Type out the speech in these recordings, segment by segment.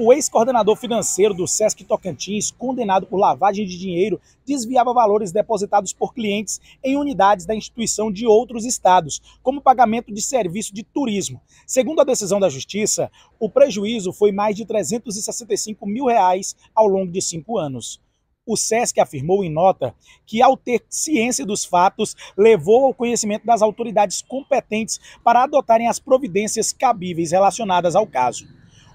O ex-coordenador financeiro do Sesc Tocantins, condenado por lavagem de dinheiro, desviava valores depositados por clientes em unidades da instituição de outros estados, como pagamento de serviço de turismo. Segundo a decisão da Justiça, o prejuízo foi mais de 365 mil reais ao longo de cinco anos o SESC afirmou em nota que, ao ter ciência dos fatos, levou ao conhecimento das autoridades competentes para adotarem as providências cabíveis relacionadas ao caso.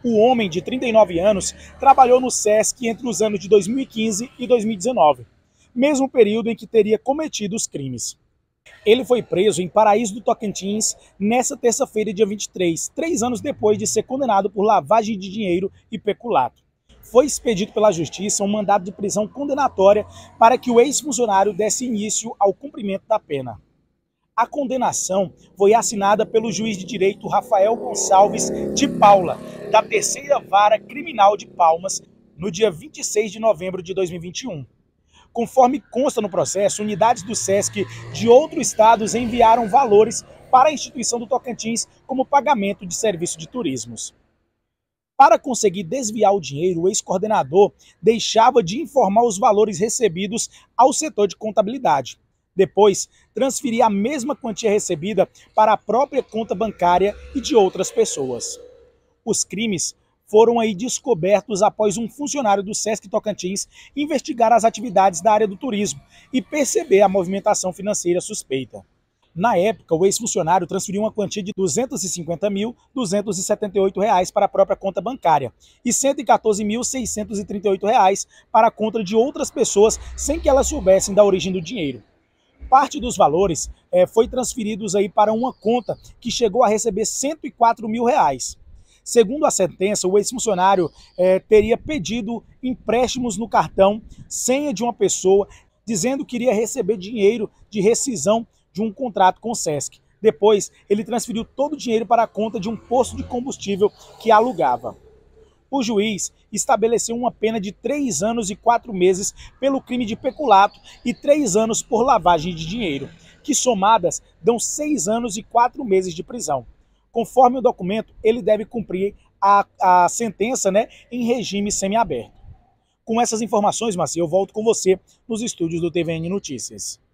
O homem, de 39 anos, trabalhou no SESC entre os anos de 2015 e 2019, mesmo período em que teria cometido os crimes. Ele foi preso em Paraíso do Tocantins nesta terça-feira, dia 23, três anos depois de ser condenado por lavagem de dinheiro e peculato. Foi expedido pela Justiça um mandado de prisão condenatória para que o ex-funcionário desse início ao cumprimento da pena. A condenação foi assinada pelo juiz de direito Rafael Gonçalves de Paula, da Terceira Vara Criminal de Palmas, no dia 26 de novembro de 2021. Conforme consta no processo, unidades do SESC de outros estados enviaram valores para a instituição do Tocantins como pagamento de serviço de turismos. Para conseguir desviar o dinheiro, o ex-coordenador deixava de informar os valores recebidos ao setor de contabilidade. Depois, transferir a mesma quantia recebida para a própria conta bancária e de outras pessoas. Os crimes foram aí descobertos após um funcionário do Sesc Tocantins investigar as atividades da área do turismo e perceber a movimentação financeira suspeita. Na época, o ex-funcionário transferiu uma quantia de R$ 250.278 para a própria conta bancária e R$ 114.638 para a conta de outras pessoas sem que elas soubessem da origem do dinheiro parte dos valores é, foi transferidos aí para uma conta que chegou a receber 104 mil reais. Segundo a sentença, o ex-funcionário é, teria pedido empréstimos no cartão, senha de uma pessoa, dizendo que iria receber dinheiro de rescisão de um contrato com o SESC. Depois, ele transferiu todo o dinheiro para a conta de um posto de combustível que alugava o juiz estabeleceu uma pena de três anos e quatro meses pelo crime de peculato e três anos por lavagem de dinheiro, que somadas dão seis anos e quatro meses de prisão. Conforme o documento, ele deve cumprir a, a sentença né, em regime semiaberto. Com essas informações, Marcia, eu volto com você nos estúdios do TVN Notícias.